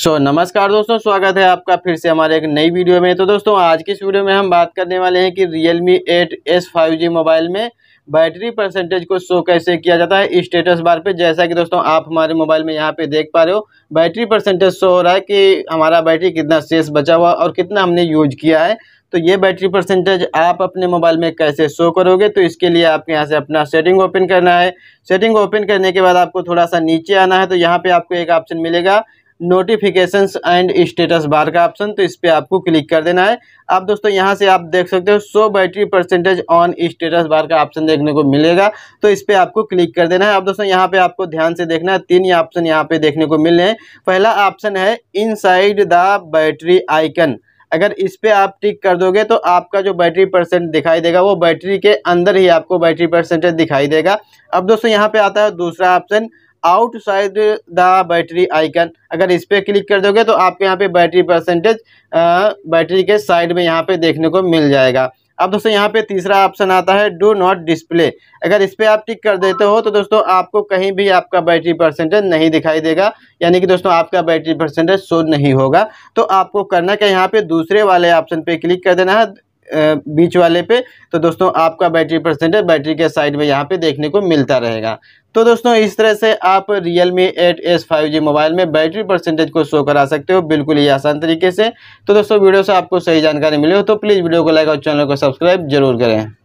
सो so, नमस्कार दोस्तों स्वागत है आपका फिर से हमारे एक नई वीडियो में तो दोस्तों आज की इस वीडियो में हम बात करने वाले हैं कि Realme eight S five G mobile में बैटरी परसेंटेज को शो कैसे किया जाता है स्टेटस बार पे जैसा कि दोस्तों आप हमारे मोबाइल में यहाँ पे देख पा रहे हो बैटरी परसेंटेज शो हो रहा है कि हमारा बैटरी कितना शेष बचा हुआ और कितना हमने यूज किया है तो ये बैटरी परसेंटेज आप अपने मोबाइल में कैसे शो करोगे तो इसके लिए आपके यहाँ से अपना सेटिंग ओपन करना है सेटिंग ओपन करने के बाद आपको थोड़ा सा नीचे आना है तो यहाँ पर आपको एक ऑप्शन मिलेगा नोटिफिकेशन एंड स्टेटस बार का ऑप्शन तो इस पर आपको क्लिक कर देना है अब दोस्तों यहाँ से आप देख सकते हो so battery percentage on status bar का ऑप्शन देखने को मिलेगा तो इस पर आपको क्लिक कर देना है अब दोस्तों यहाँ पे आपको ध्यान से देखना है तीन ऑप्शन यहाँ पे देखने को मिल रहे हैं पहला ऑप्शन है साइड द बैटरी आइकन अगर इस पर आप टिक कर दोगे तो आपका जो बैटरी परसेंट दिखाई देगा वो बैटरी के अंदर ही आपको बैटरी परसेंटेज दिखाई देगा अब दोस्तों यहाँ पे आता है दूसरा option outside the battery icon अगर इस पर क्लिक कर दोगे तो आपके यहाँ पे बैटरी परसेंटेज बैटरी के साइड में यहाँ पे देखने को मिल जाएगा अब दोस्तों यहाँ पे तीसरा ऑप्शन आता है डू नॉट डिस्प्ले अगर इस पर आप टिक कर देते हो तो दोस्तों आपको कहीं भी आपका बैटरी परसेंटेज नहीं दिखाई देगा यानी कि दोस्तों आपका बैटरी परसेंटेज शो नहीं होगा तो आपको करना क्या यहाँ पे दूसरे वाले ऑप्शन पे क्लिक कर देना है बीच वाले पे तो दोस्तों आपका बैटरी परसेंटेज बैटरी के साइड में यहाँ पे देखने को मिलता रहेगा तो दोस्तों इस तरह से आप Realme eight S five G mobile में बैटरी परसेंटेज को शो करा सकते हो बिल्कुल ही आसान तरीके से तो दोस्तों वीडियो से आपको सही जानकारी मिली हो तो प्लीज़ वीडियो को लाइक और चैनल को सब्सक्राइब जरूर करें